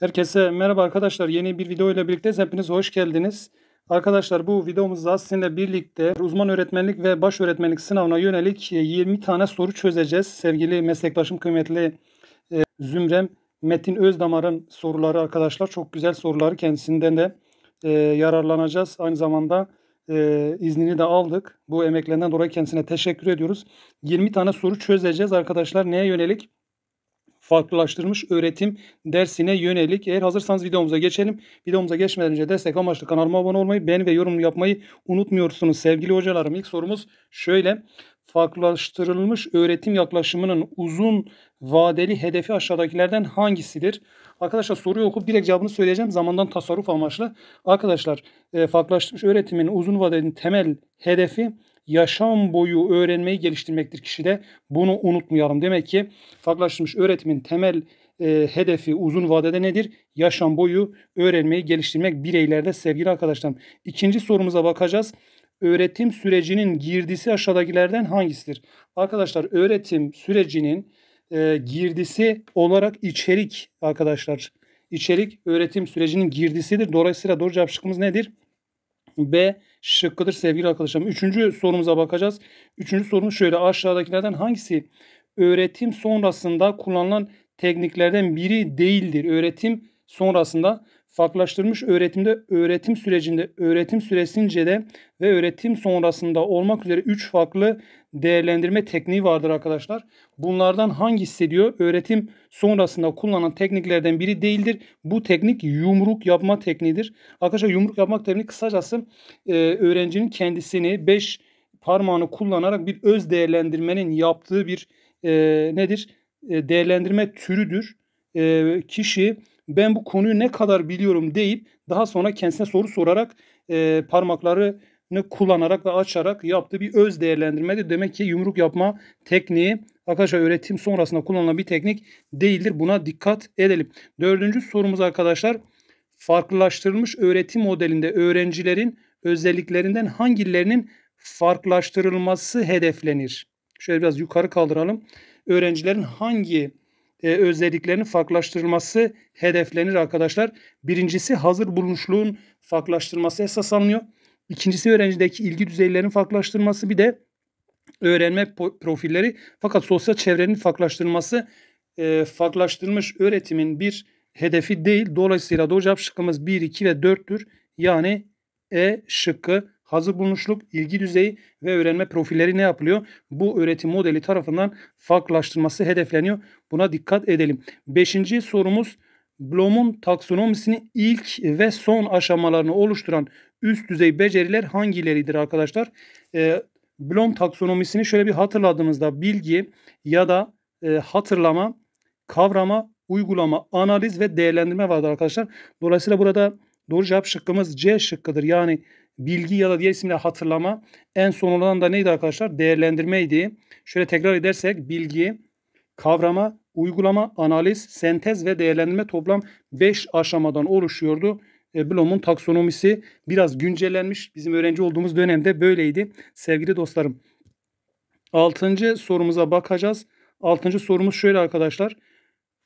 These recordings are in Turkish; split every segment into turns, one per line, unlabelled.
Herkese merhaba arkadaşlar. Yeni bir video ile birlikteyiz. Hepiniz hoş geldiniz. Arkadaşlar bu videomuzda sizinle birlikte uzman öğretmenlik ve baş öğretmenlik sınavına yönelik 20 e, tane soru çözeceğiz. Sevgili meslektaşım kıymetli e, Zümrem Metin Özdamar'ın soruları arkadaşlar. Çok güzel soruları kendisinden de e, yararlanacağız. Aynı zamanda iznini de aldık. Bu emeklerinden dolayı kendisine teşekkür ediyoruz. 20 tane soru çözeceğiz arkadaşlar. Neye yönelik? farklılaştırmış öğretim dersine yönelik. Eğer hazırsanız videomuza geçelim. Videomuza geçmeden önce destek amaçlı kanalıma abone olmayı, beğeni ve yorum yapmayı unutmuyorsunuz sevgili hocalarım. İlk sorumuz şöyle. Farklılaştırılmış öğretim yaklaşımının uzun vadeli hedefi aşağıdakilerden hangisidir? Arkadaşlar soruyu okup direkt cevabını söyleyeceğim. Zamandan tasarruf amaçlı. Arkadaşlar e, farklılaştırmış öğretimin uzun vadeli temel hedefi yaşam boyu öğrenmeyi geliştirmektir kişide. Bunu unutmayalım. Demek ki farklılaştırmış öğretimin temel e, hedefi uzun vadede nedir? Yaşam boyu öğrenmeyi geliştirmek bireylerde sevgili arkadaşlarım. İkinci sorumuza bakacağız. Öğretim sürecinin girdisi aşağıdakilerden hangisidir? Arkadaşlar öğretim sürecinin e, girdisi olarak içerik arkadaşlar. İçerik öğretim sürecinin girdisidir. Dolayısıyla doğru cevap şıkkımız nedir? B şıkkıdır sevgili arkadaşlarım. Üçüncü sorumuza bakacağız. Üçüncü sorumuz şöyle aşağıdakilerden hangisi öğretim sonrasında kullanılan tekniklerden biri değildir? Öğretim sonrasında farklılaştırmış öğretimde öğretim sürecinde, öğretim süresince de ve öğretim sonrasında olmak üzere 3 farklı değerlendirme tekniği vardır arkadaşlar. Bunlardan hangisi diyor öğretim sonrasında kullanılan tekniklerden biri değildir. Bu teknik yumruk yapma tekniğidir. Arkadaşlar yumruk yapmak tekniği kısacası e, öğrencinin kendisini 5 parmağını kullanarak bir öz değerlendirmenin yaptığı bir e, nedir? E, değerlendirme türüdür. E, kişi ben bu konuyu ne kadar biliyorum deyip daha sonra kendisine soru sorarak e, parmaklarını kullanarak ve açarak yaptığı bir öz değerlendirmedir. Demek ki yumruk yapma tekniği arkadaşlar öğretim sonrasında kullanılan bir teknik değildir. Buna dikkat edelim. Dördüncü sorumuz arkadaşlar farklılaştırılmış öğretim modelinde öğrencilerin özelliklerinden hangilerinin farklılaştırılması hedeflenir? Şöyle biraz yukarı kaldıralım. Öğrencilerin hangi e, özelliklerinin farklılaştırılması hedeflenir arkadaşlar. Birincisi hazır bulunuşluğun farklılaştırılması esas alınıyor. İkincisi öğrencideki ilgi düzeylerinin farklılaştırılması bir de öğrenme profilleri fakat sosyal çevrenin farklılaştırılması e, farklılaştırılmış öğretimin bir hedefi değil. Dolayısıyla doğru cevap şıkkımız 1, 2 ve 4'tür. Yani E şıkkı hazır bulmuşluk, ilgi düzeyi ve öğrenme profilleri ne yapılıyor? Bu öğretim modeli tarafından farklılaştırması hedefleniyor. Buna dikkat edelim. Beşinci sorumuz Bloom'un taksonomisini ilk ve son aşamalarını oluşturan üst düzey beceriler hangileridir arkadaşlar? Ee, Bloom taksonomisini şöyle bir hatırladığımızda bilgi ya da e, hatırlama, kavrama, uygulama, analiz ve değerlendirme vardır arkadaşlar. Dolayısıyla burada Doğru cevap şıkkımız C şıkkıdır. Yani bilgi ya da diğer isimle hatırlama. En son olan da neydi arkadaşlar? Değerlendirmeydi. Şöyle tekrar edersek bilgi, kavrama, uygulama, analiz, sentez ve değerlendirme toplam 5 aşamadan oluşuyordu. E, Bloom'un taksonomisi biraz güncellenmiş. Bizim öğrenci olduğumuz dönemde böyleydi sevgili dostlarım. Altıncı sorumuza bakacağız. Altıncı sorumuz şöyle arkadaşlar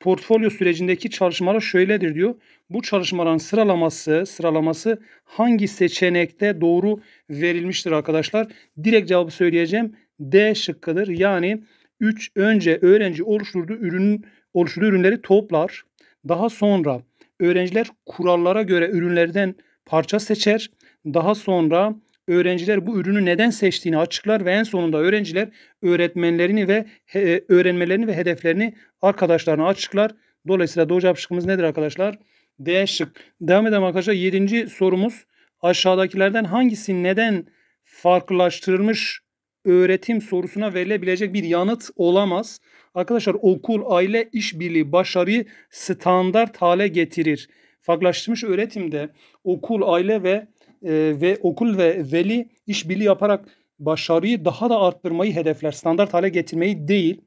portfolyo sürecindeki çalışmalar şöyledir diyor. Bu çalışmaların sıralaması sıralaması hangi seçenekte doğru verilmiştir arkadaşlar? Direkt cevabı söyleyeceğim. D şıkkıdır. Yani 3 önce öğrenci oluşturduğu ürün oluşturduğu ürünleri toplar. Daha sonra öğrenciler kurallara göre ürünlerden parça seçer. Daha sonra öğrenciler bu ürünü neden seçtiğini açıklar ve en sonunda öğrenciler öğretmenlerini ve e, öğrenmelerini ve hedeflerini arkadaşlarına açıklar. Dolayısıyla doğru cevap şıkkımız nedir arkadaşlar? D şık. Devam edelim arkadaşlar. Yedinci sorumuz aşağıdakilerden hangisi neden farklılaştırılmış öğretim sorusuna verilebilecek bir yanıt olamaz. Arkadaşlar okul, aile, işbirliği başarıyı standart hale getirir. Farklılaştırmış öğretimde okul, aile ve e, ve okul ve veli işbirliği yaparak başarıyı daha da arttırmayı hedefler. Standart hale getirmeyi değil.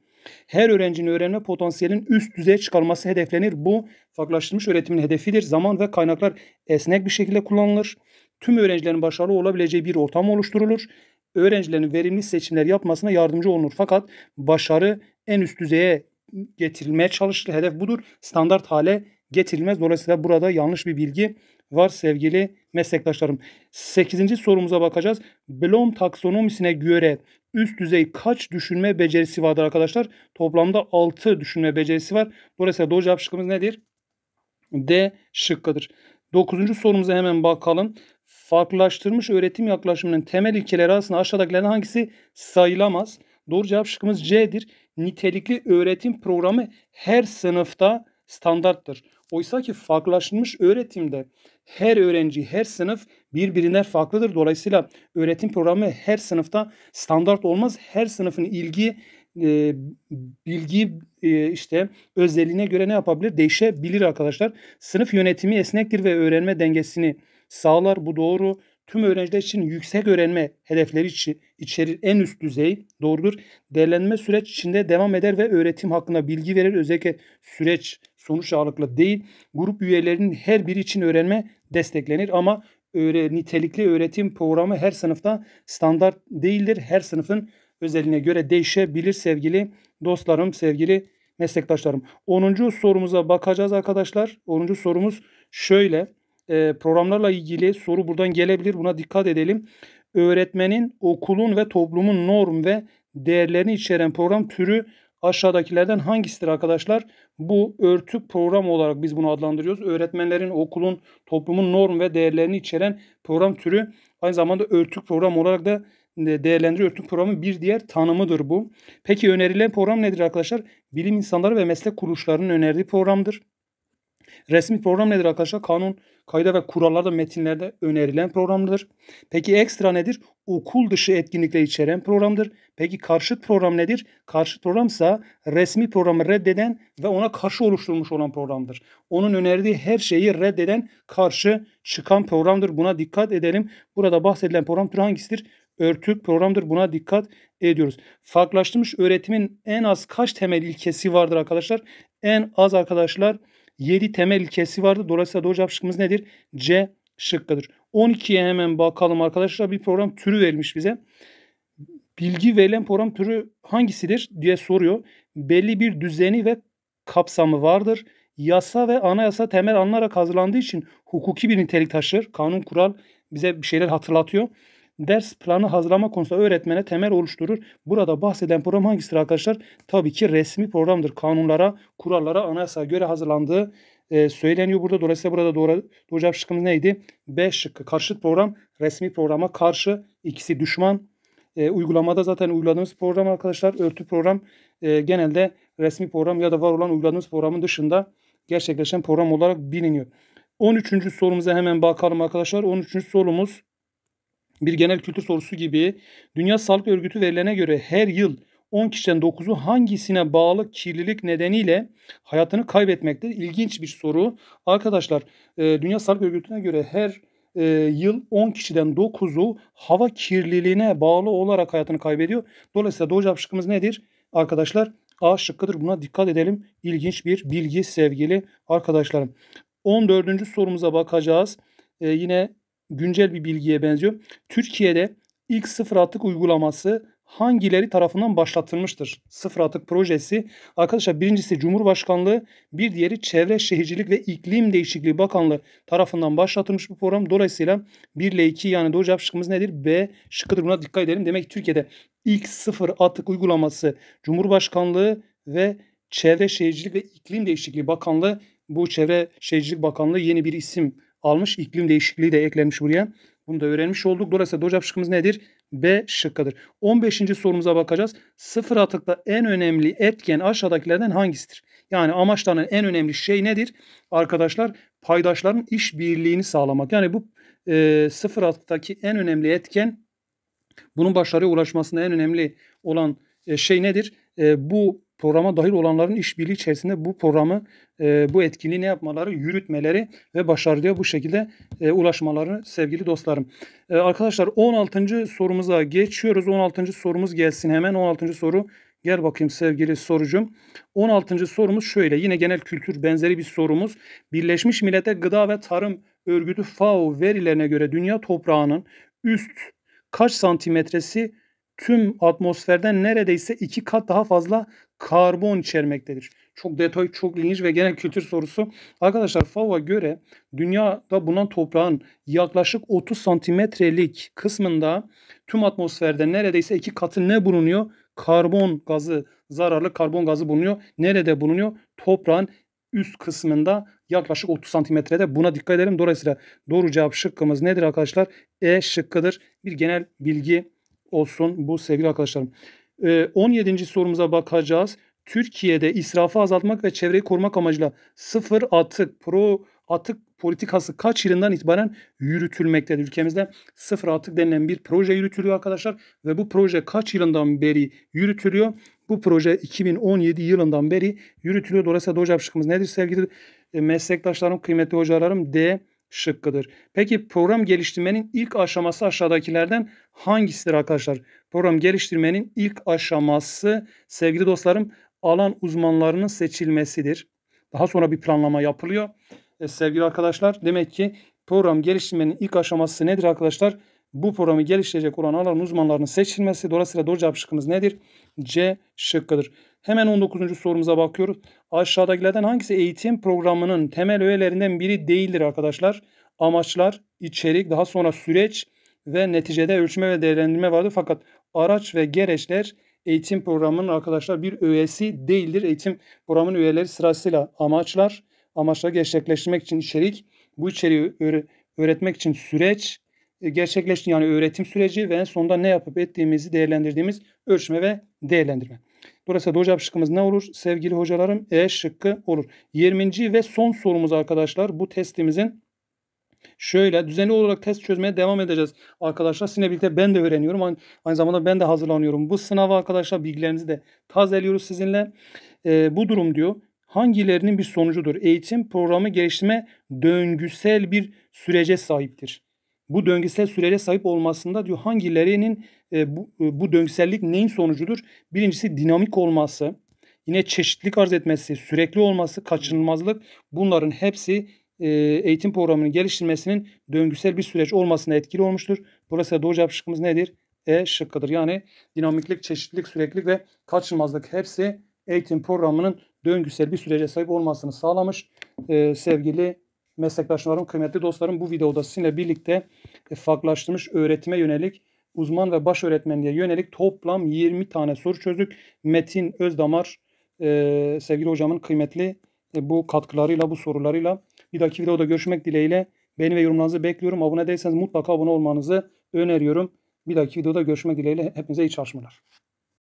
Her öğrencinin öğrenme potansiyelinin üst düzeye çıkarması hedeflenir. Bu farklılaştırmış öğretimin hedefidir. Zaman ve kaynaklar esnek bir şekilde kullanılır. Tüm öğrencilerin başarılı olabileceği bir ortam oluşturulur. Öğrencilerin verimli seçimler yapmasına yardımcı olunur. Fakat başarı en üst düzeye getirilmeye çalışılır. Hedef budur. Standart hale getirilmez. Dolayısıyla burada yanlış bir bilgi var sevgili meslektaşlarım. 8. sorumuza bakacağız. Blom taksonomisine göre üst düzey kaç düşünme becerisi vardır arkadaşlar? Toplamda 6 düşünme becerisi var. Dolayısıyla doğru cevap şıkkımız nedir? D şıkkıdır. 9. sorumuza hemen bakalım. Farklılaştırmış öğretim yaklaşımının temel ilkeleri arasında aşağıdakilerden hangisi sayılamaz? Doğru cevap şıkkımız C'dir. Nitelikli öğretim programı her sınıfta standarttır. Oysa ki farklılaşmış öğretimde her öğrenci, her sınıf birbirine farklıdır. Dolayısıyla öğretim programı her sınıfta standart olmaz. Her sınıfın ilgi, e, bilgi e, işte özelliğine göre ne yapabilir? Değişebilir arkadaşlar. Sınıf yönetimi esnektir ve öğrenme dengesini sağlar. Bu doğru tüm öğrenciler için yüksek öğrenme hedefleri içerir en üst düzey doğrudur. Değerlenme süreç içinde devam eder ve öğretim hakkında bilgi verir. Özellikle süreç sonuç ağırlıklı değil. Grup üyelerinin her biri için öğrenme desteklenir ama öğre, nitelikli öğretim programı her sınıfta standart değildir. Her sınıfın özeline göre değişebilir sevgili dostlarım, sevgili meslektaşlarım. 10. sorumuza bakacağız arkadaşlar. 10. sorumuz şöyle. Ee, programlarla ilgili soru buradan gelebilir. Buna dikkat edelim. Öğretmenin, okulun ve toplumun norm ve değerlerini içeren program türü Aşağıdakilerden hangisidir arkadaşlar? Bu örtük program olarak biz bunu adlandırıyoruz. Öğretmenlerin, okulun, toplumun norm ve değerlerini içeren program türü aynı zamanda örtük program olarak da e, değerlendiriyor. Örtük programı bir diğer tanımıdır bu. Peki önerilen program nedir arkadaşlar? Bilim insanları ve meslek kuruluşlarının önerdiği programdır. Resmi program nedir arkadaşlar? Kanun, kayda ve kurallarda metinlerde önerilen programdır. Peki ekstra nedir? Okul dışı etkinlikle içeren programdır. Peki karşıt program nedir? Karşıt programsa resmi programı reddeden ve ona karşı oluşturulmuş olan programdır. Onun önerdiği her şeyi reddeden karşı çıkan programdır. Buna dikkat edelim. Burada bahsedilen program türü hangisidir? örtük programdır. Buna dikkat ediyoruz. Farklaştırmış öğretimin en az kaç temel ilkesi vardır arkadaşlar? En az arkadaşlar 7 temel ilkesi vardı. Dolayısıyla doğru cevap şıkkımız nedir? C şıkkıdır. 12'ye hemen bakalım arkadaşlar. Bir program türü verilmiş bize. Bilgi verilen program türü hangisidir diye soruyor. Belli bir düzeni ve kapsamı vardır. Yasa ve anayasa temel alınarak hazırlandığı için hukuki bir nitelik taşır. Kanun kural bize bir şeyler hatırlatıyor ders planı hazırlama konusunda öğretmene temel oluşturur. Burada bahseden program hangisidir arkadaşlar? Tabii ki resmi programdır. Kanunlara, kurallara, anayasaya göre hazırlandığı e, söyleniyor burada. Dolayısıyla burada doğru, doğru cevap şıkkımız neydi? B şıkkı. Karşıt program, resmi programa karşı. ikisi düşman. E, uygulamada zaten uyguladığımız program arkadaşlar örtü program e, genelde resmi program ya da var olan uyguladığımız programın dışında gerçekleşen program olarak biliniyor. 13. sorumuza hemen bakalım arkadaşlar. 13. sorumuz bir genel kültür sorusu gibi Dünya Sağlık Örgütü verilene göre her yıl 10 kişiden 9'u hangisine bağlı kirlilik nedeniyle hayatını kaybetmektir? İlginç bir soru. Arkadaşlar e, Dünya Sağlık Örgütü'ne göre her e, yıl 10 kişiden 9'u hava kirliliğine bağlı olarak hayatını kaybediyor. Dolayısıyla doğru cevap şıkkımız nedir? Arkadaşlar A şıkkıdır. Buna dikkat edelim. İlginç bir bilgi sevgili arkadaşlarım. 14. sorumuza bakacağız. E, yine güncel bir bilgiye benziyor. Türkiye'de ilk sıfır atık uygulaması hangileri tarafından başlatılmıştır? Sıfır atık projesi. Arkadaşlar birincisi Cumhurbaşkanlığı, bir diğeri Çevre Şehircilik ve İklim Değişikliği Bakanlığı tarafından başlatılmış bir program. Dolayısıyla 1 ile 2 yani doğru cevap şıkkımız nedir? B şıkkıdır. Buna dikkat edelim. Demek ki Türkiye'de ilk sıfır atık uygulaması Cumhurbaşkanlığı ve Çevre Şehircilik ve İklim Değişikliği Bakanlığı bu Çevre Şehircilik Bakanlığı yeni bir isim almış. İklim değişikliği de eklenmiş buraya. Bunu da öğrenmiş olduk. Dolayısıyla doğru cevap şıkkımız nedir? B şıkkıdır. 15. sorumuza bakacağız. Sıfır atıkta en önemli etken aşağıdakilerden hangisidir? Yani amaçlanan en önemli şey nedir? Arkadaşlar paydaşların iş birliğini sağlamak. Yani bu e, sıfır atıktaki en önemli etken bunun başarıya ulaşmasında en önemli olan e, şey nedir? E, bu programa dahil olanların işbirliği içerisinde bu programı, e, bu etkinliği ne yapmaları, yürütmeleri ve başarıya bu şekilde e, ulaşmaları sevgili dostlarım. E, arkadaşlar 16. sorumuza geçiyoruz. 16. sorumuz gelsin hemen. 16. soru Gel bakayım sevgili sorucum. 16. sorumuz şöyle. Yine genel kültür benzeri bir sorumuz. Birleşmiş Milletler Gıda ve Tarım Örgütü FAO verilerine göre dünya toprağının üst kaç santimetresi tüm atmosferden neredeyse iki kat daha fazla karbon içermektedir. Çok detay, çok ilginç ve genel kültür sorusu. Arkadaşlar FAO'a göre dünyada bulunan toprağın yaklaşık 30 santimetrelik kısmında tüm atmosferde neredeyse iki katı ne bulunuyor? Karbon gazı, zararlı karbon gazı bulunuyor. Nerede bulunuyor? Toprağın üst kısmında yaklaşık 30 santimetrede. Buna dikkat edelim. Dolayısıyla doğru cevap şıkkımız nedir arkadaşlar? E şıkkıdır. Bir genel bilgi olsun bu sevgili arkadaşlarım. E, ee, 17. sorumuza bakacağız. Türkiye'de israfı azaltmak ve çevreyi korumak amacıyla sıfır atık pro atık politikası kaç yılından itibaren yürütülmektedir? Ülkemizde sıfır atık denilen bir proje yürütülüyor arkadaşlar ve bu proje kaç yılından beri yürütülüyor? Bu proje 2017 yılından beri yürütülüyor. Dolayısıyla doğru cevap şıkkımız nedir sevgili e, meslektaşlarım, kıymetli hocalarım? D şıkkıdır. Peki program geliştirmenin ilk aşaması aşağıdakilerden hangisidir arkadaşlar? Program geliştirmenin ilk aşaması sevgili dostlarım alan uzmanlarının seçilmesidir. Daha sonra bir planlama yapılıyor. E, sevgili arkadaşlar demek ki program geliştirmenin ilk aşaması nedir arkadaşlar? Bu programı geliştirecek olan alan uzmanlarının seçilmesi. Dolayısıyla doğru cevap şıkkımız nedir? C şıkkıdır. Hemen 19. sorumuza bakıyoruz. Aşağıdakilerden hangisi eğitim programının temel öğelerinden biri değildir arkadaşlar? Amaçlar, içerik, daha sonra süreç ve neticede ölçme ve değerlendirme vardır. Fakat araç ve gereçler eğitim programının arkadaşlar bir öğesi değildir. Eğitim programının üyeleri sırasıyla amaçlar, amaçları gerçekleştirmek için içerik, bu içeriği öğretmek için süreç, e, gerçekleşti yani öğretim süreci ve en sonunda ne yapıp ettiğimizi değerlendirdiğimiz ölçme ve değerlendirme. Dolayısıyla doğru hocam şıkkımız ne olur? Sevgili hocalarım E şıkkı olur. 20. ve son sorumuz arkadaşlar bu testimizin Şöyle düzenli olarak test çözmeye devam edeceğiz arkadaşlar. Sizinle birlikte ben de öğreniyorum. Aynı, aynı zamanda ben de hazırlanıyorum. Bu sınava arkadaşlar bilgilerimizi de tazeliyoruz sizinle. Ee, bu durum diyor hangilerinin bir sonucudur? Eğitim programı geliştirme döngüsel bir sürece sahiptir bu döngüsel sürece sahip olmasında diyor hangilerinin e, bu, e, bu döngüsellik neyin sonucudur? Birincisi dinamik olması, yine çeşitlilik arz etmesi, sürekli olması, kaçınılmazlık bunların hepsi e, eğitim programının geliştirilmesinin döngüsel bir süreç olmasına etkili olmuştur. burası doğru cevap şıkkımız nedir? E şıkkıdır. Yani dinamiklik, çeşitlilik, süreklilik ve kaçınılmazlık hepsi eğitim programının döngüsel bir sürece sahip olmasını sağlamış. E, sevgili meslektaşlarım, kıymetli dostlarım bu videoda sizinle birlikte e, farklılaştırmış öğretime yönelik uzman ve baş öğretmenliğe yönelik toplam 20 tane soru çözdük. Metin Özdamar e, sevgili hocamın kıymetli e, bu katkılarıyla, bu sorularıyla bir dahaki videoda görüşmek dileğiyle beni ve yorumlarınızı bekliyorum. Abone değilseniz mutlaka abone olmanızı öneriyorum. Bir dahaki videoda görüşmek dileğiyle hepinize iyi çalışmalar.